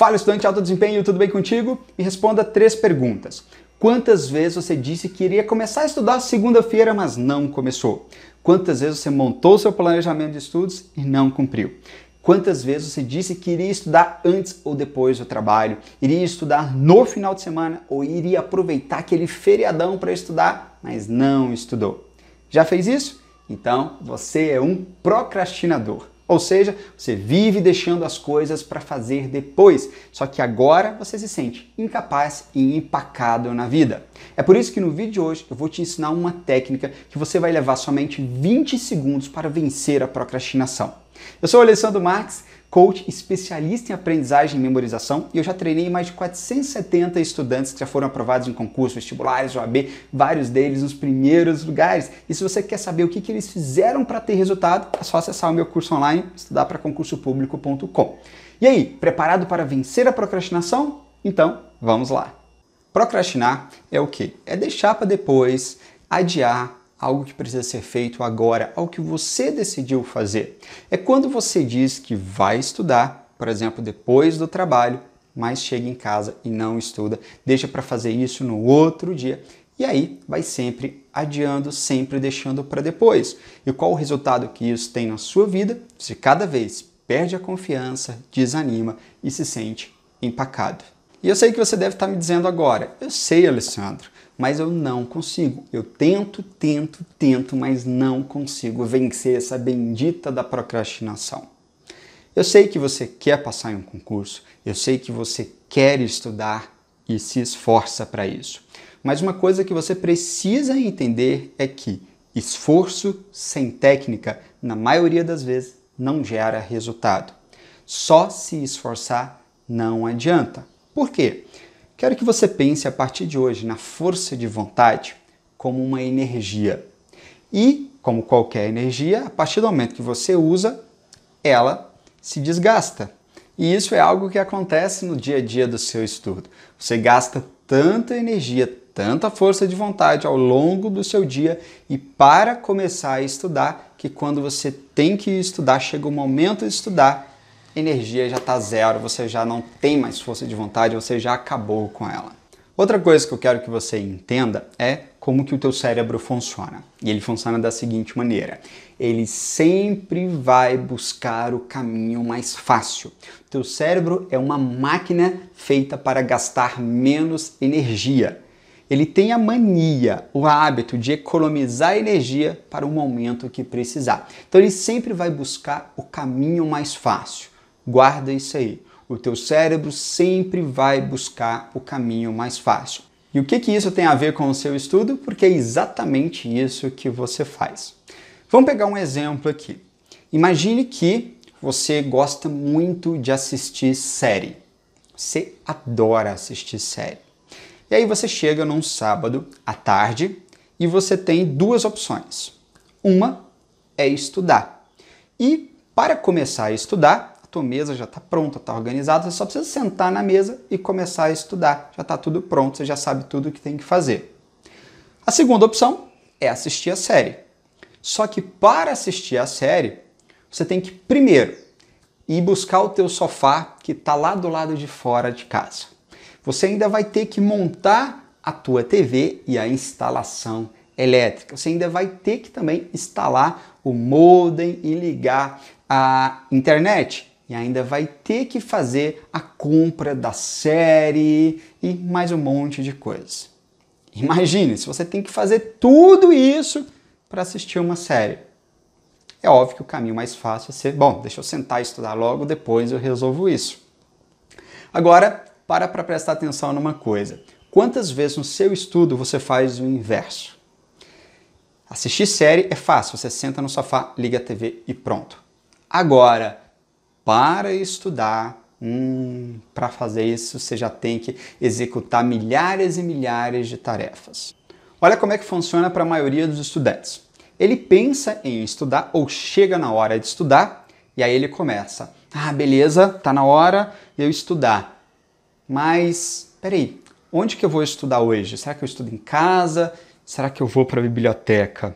Fala estudante de alto desempenho, tudo bem contigo? E responda três perguntas. Quantas vezes você disse que iria começar a estudar segunda-feira, mas não começou? Quantas vezes você montou seu planejamento de estudos e não cumpriu? Quantas vezes você disse que iria estudar antes ou depois do trabalho? Iria estudar no final de semana ou iria aproveitar aquele feriadão para estudar, mas não estudou? Já fez isso? Então você é um procrastinador. Ou seja, você vive deixando as coisas para fazer depois, só que agora você se sente incapaz e empacado na vida. É por isso que no vídeo de hoje eu vou te ensinar uma técnica que você vai levar somente 20 segundos para vencer a procrastinação. Eu sou o Alessandro Marques coach especialista em aprendizagem e memorização, e eu já treinei mais de 470 estudantes que já foram aprovados em concursos vestibulares, OAB, vários deles nos primeiros lugares. E se você quer saber o que, que eles fizeram para ter resultado, é só acessar o meu curso online, estudar para concursopublico.com. E aí, preparado para vencer a procrastinação? Então, vamos lá. Procrastinar é o que? É deixar para depois, adiar, algo que precisa ser feito agora, algo que você decidiu fazer. É quando você diz que vai estudar, por exemplo, depois do trabalho, mas chega em casa e não estuda, deixa para fazer isso no outro dia. E aí vai sempre adiando, sempre deixando para depois. E qual o resultado que isso tem na sua vida? Se cada vez perde a confiança, desanima e se sente empacado. E eu sei que você deve estar tá me dizendo agora, eu sei, Alessandro, mas eu não consigo. Eu tento, tento, tento, mas não consigo vencer essa bendita da procrastinação. Eu sei que você quer passar em um concurso, eu sei que você quer estudar e se esforça para isso. Mas uma coisa que você precisa entender é que esforço sem técnica, na maioria das vezes, não gera resultado. Só se esforçar não adianta. Por quê? Quero que você pense a partir de hoje na força de vontade como uma energia. E, como qualquer energia, a partir do momento que você usa, ela se desgasta. E isso é algo que acontece no dia a dia do seu estudo. Você gasta tanta energia, tanta força de vontade ao longo do seu dia e para começar a estudar, que quando você tem que estudar, chega o momento de estudar energia já está zero, você já não tem mais força de vontade, você já acabou com ela. Outra coisa que eu quero que você entenda é como que o teu cérebro funciona. E ele funciona da seguinte maneira: ele sempre vai buscar o caminho mais fácil. O teu cérebro é uma máquina feita para gastar menos energia. Ele tem a mania, o hábito de economizar energia para o momento que precisar. Então ele sempre vai buscar o caminho mais fácil. Guarda isso aí. O teu cérebro sempre vai buscar o caminho mais fácil. E o que, que isso tem a ver com o seu estudo? Porque é exatamente isso que você faz. Vamos pegar um exemplo aqui. Imagine que você gosta muito de assistir série. Você adora assistir série. E aí você chega num sábado à tarde e você tem duas opções. Uma é estudar. E para começar a estudar, tua mesa já está pronta, está organizada, você só precisa sentar na mesa e começar a estudar. Já está tudo pronto, você já sabe tudo o que tem que fazer. A segunda opção é assistir a série. Só que para assistir a série, você tem que primeiro ir buscar o teu sofá que está lá do lado de fora de casa. Você ainda vai ter que montar a tua TV e a instalação elétrica. Você ainda vai ter que também instalar o modem e ligar a internet e ainda vai ter que fazer a compra da série e mais um monte de coisas. Imagine se você tem que fazer tudo isso para assistir uma série. É óbvio que o caminho mais fácil é ser, bom, deixa eu sentar e estudar logo, depois eu resolvo isso. Agora, para para prestar atenção numa coisa. Quantas vezes no seu estudo você faz o inverso? Assistir série é fácil, você senta no sofá, liga a TV e pronto. Agora, para estudar, hum, para fazer isso você já tem que executar milhares e milhares de tarefas. Olha como é que funciona para a maioria dos estudantes. Ele pensa em estudar ou chega na hora de estudar e aí ele começa. Ah, beleza, tá na hora de eu estudar. Mas, peraí, onde que eu vou estudar hoje? Será que eu estudo em casa? Será que eu vou para a biblioteca?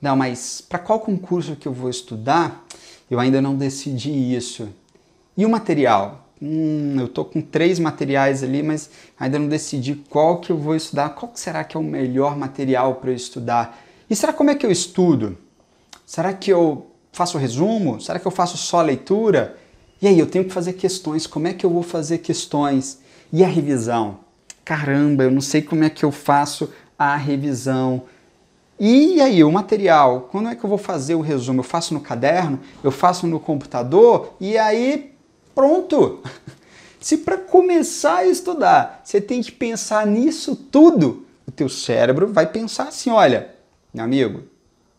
Não, mas para qual concurso que eu vou estudar? Eu ainda não decidi isso. E o material? Hum, eu tô com três materiais ali, mas ainda não decidi qual que eu vou estudar, qual que será que é o melhor material para eu estudar. E será como é que eu estudo? Será que eu faço resumo? Será que eu faço só leitura? E aí, eu tenho que fazer questões, como é que eu vou fazer questões? E a revisão? Caramba, eu não sei como é que eu faço a revisão. E aí, o material, quando é que eu vou fazer o resumo? Eu faço no caderno, eu faço no computador e aí pronto. Se para começar a estudar, você tem que pensar nisso tudo, o teu cérebro vai pensar assim, olha, meu amigo,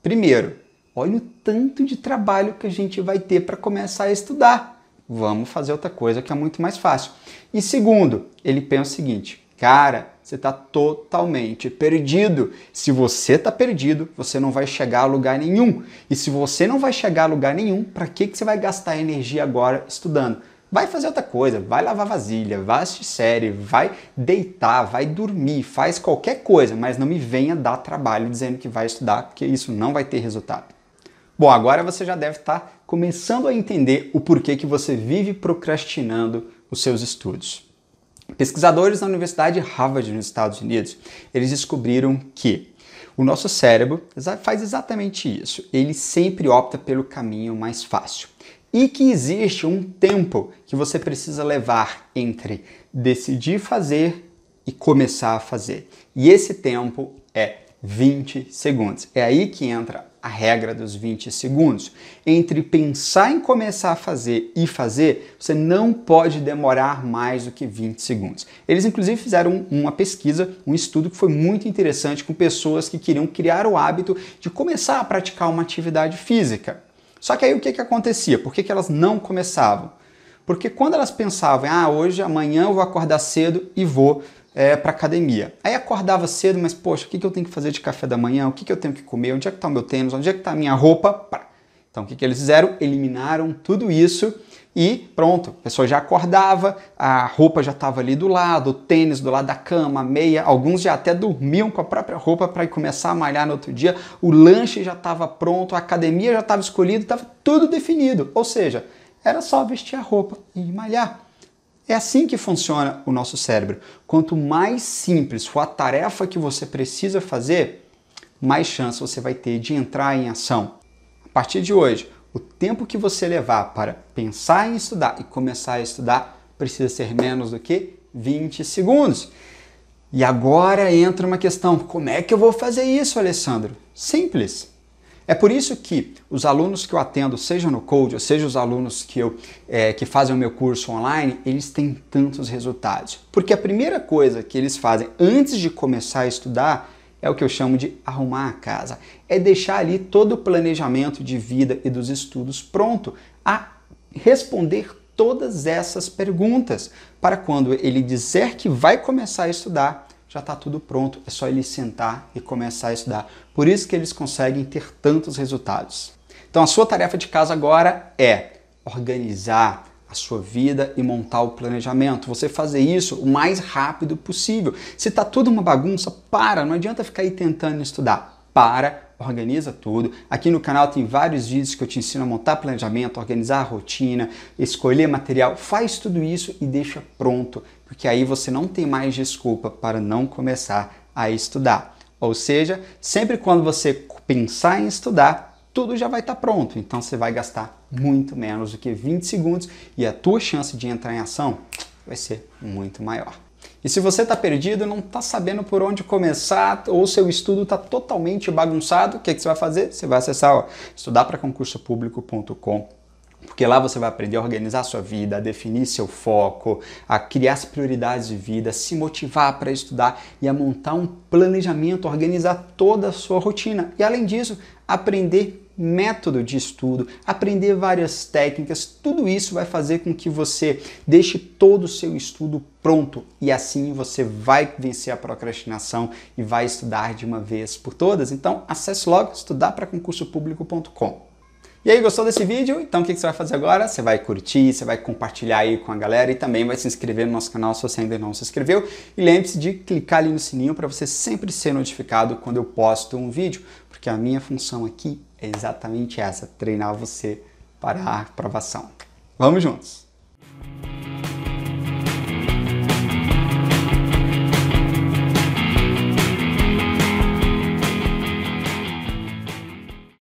primeiro, olha o tanto de trabalho que a gente vai ter para começar a estudar. Vamos fazer outra coisa que é muito mais fácil. E segundo, ele pensa o seguinte: Cara, você está totalmente perdido. Se você está perdido, você não vai chegar a lugar nenhum. E se você não vai chegar a lugar nenhum, para que, que você vai gastar energia agora estudando? Vai fazer outra coisa, vai lavar vasilha, vai assistir série, vai deitar, vai dormir, faz qualquer coisa, mas não me venha dar trabalho dizendo que vai estudar, porque isso não vai ter resultado. Bom, agora você já deve estar tá começando a entender o porquê que você vive procrastinando os seus estudos. Pesquisadores da Universidade Harvard nos Estados Unidos, eles descobriram que o nosso cérebro faz exatamente isso. Ele sempre opta pelo caminho mais fácil. E que existe um tempo que você precisa levar entre decidir fazer e começar a fazer. E esse tempo é 20 segundos. É aí que entra a regra dos 20 segundos. Entre pensar em começar a fazer e fazer, você não pode demorar mais do que 20 segundos. Eles inclusive fizeram uma pesquisa, um estudo que foi muito interessante com pessoas que queriam criar o hábito de começar a praticar uma atividade física. Só que aí o que, que acontecia? Por que, que elas não começavam? Porque quando elas pensavam, ah, hoje, amanhã eu vou acordar cedo e vou é, para academia. Aí acordava cedo, mas poxa, o que, que eu tenho que fazer de café da manhã? O que, que eu tenho que comer? Onde é que está o meu tênis? Onde é que está a minha roupa? Então o que, que eles fizeram? Eliminaram tudo isso e pronto, a pessoa já acordava, a roupa já estava ali do lado, o tênis do lado da cama, a meia, alguns já até dormiam com a própria roupa para começar a malhar no outro dia, o lanche já estava pronto, a academia já estava escolhida, estava tudo definido, ou seja, era só vestir a roupa e malhar. É assim que funciona o nosso cérebro. Quanto mais simples for a tarefa que você precisa fazer, mais chance você vai ter de entrar em ação. A partir de hoje, o tempo que você levar para pensar em estudar e começar a estudar precisa ser menos do que 20 segundos. E agora entra uma questão: como é que eu vou fazer isso, Alessandro? Simples. É por isso que os alunos que eu atendo, seja no Code, ou seja os alunos que, eu, é, que fazem o meu curso online, eles têm tantos resultados. Porque a primeira coisa que eles fazem antes de começar a estudar é o que eu chamo de arrumar a casa. É deixar ali todo o planejamento de vida e dos estudos pronto a responder todas essas perguntas para quando ele disser que vai começar a estudar, já está tudo pronto, é só ele sentar e começar a estudar. Por isso que eles conseguem ter tantos resultados. Então a sua tarefa de casa agora é organizar a sua vida e montar o planejamento. Você fazer isso o mais rápido possível. Se está tudo uma bagunça, para, não adianta ficar aí tentando estudar. Para, organiza tudo. Aqui no canal tem vários vídeos que eu te ensino a montar planejamento, organizar a rotina, escolher material. Faz tudo isso e deixa pronto, porque aí você não tem mais desculpa para não começar a estudar. Ou seja, sempre quando você pensar em estudar, tudo já vai estar tá pronto. Então você vai gastar muito menos do que 20 segundos e a tua chance de entrar em ação vai ser muito maior. E se você está perdido, não está sabendo por onde começar, ou seu estudo está totalmente bagunçado, o que, é que você vai fazer? Você vai acessar estudarpracongursopublico.com porque lá você vai aprender a organizar a sua vida, a definir seu foco, a criar as prioridades de vida, se motivar para estudar e a montar um planejamento, organizar toda a sua rotina. E além disso, aprender método de estudo, aprender várias técnicas, tudo isso vai fazer com que você deixe todo o seu estudo pronto e assim você vai vencer a procrastinação e vai estudar de uma vez por todas. Então, acesse logo estudarpraconcursopublico.com. E aí, gostou desse vídeo? Então o que você vai fazer agora? Você vai curtir, você vai compartilhar aí com a galera e também vai se inscrever no nosso canal se você ainda não se inscreveu. E lembre-se de clicar ali no sininho para você sempre ser notificado quando eu posto um vídeo porque a minha função aqui é exatamente essa: treinar você para a aprovação. Vamos juntos!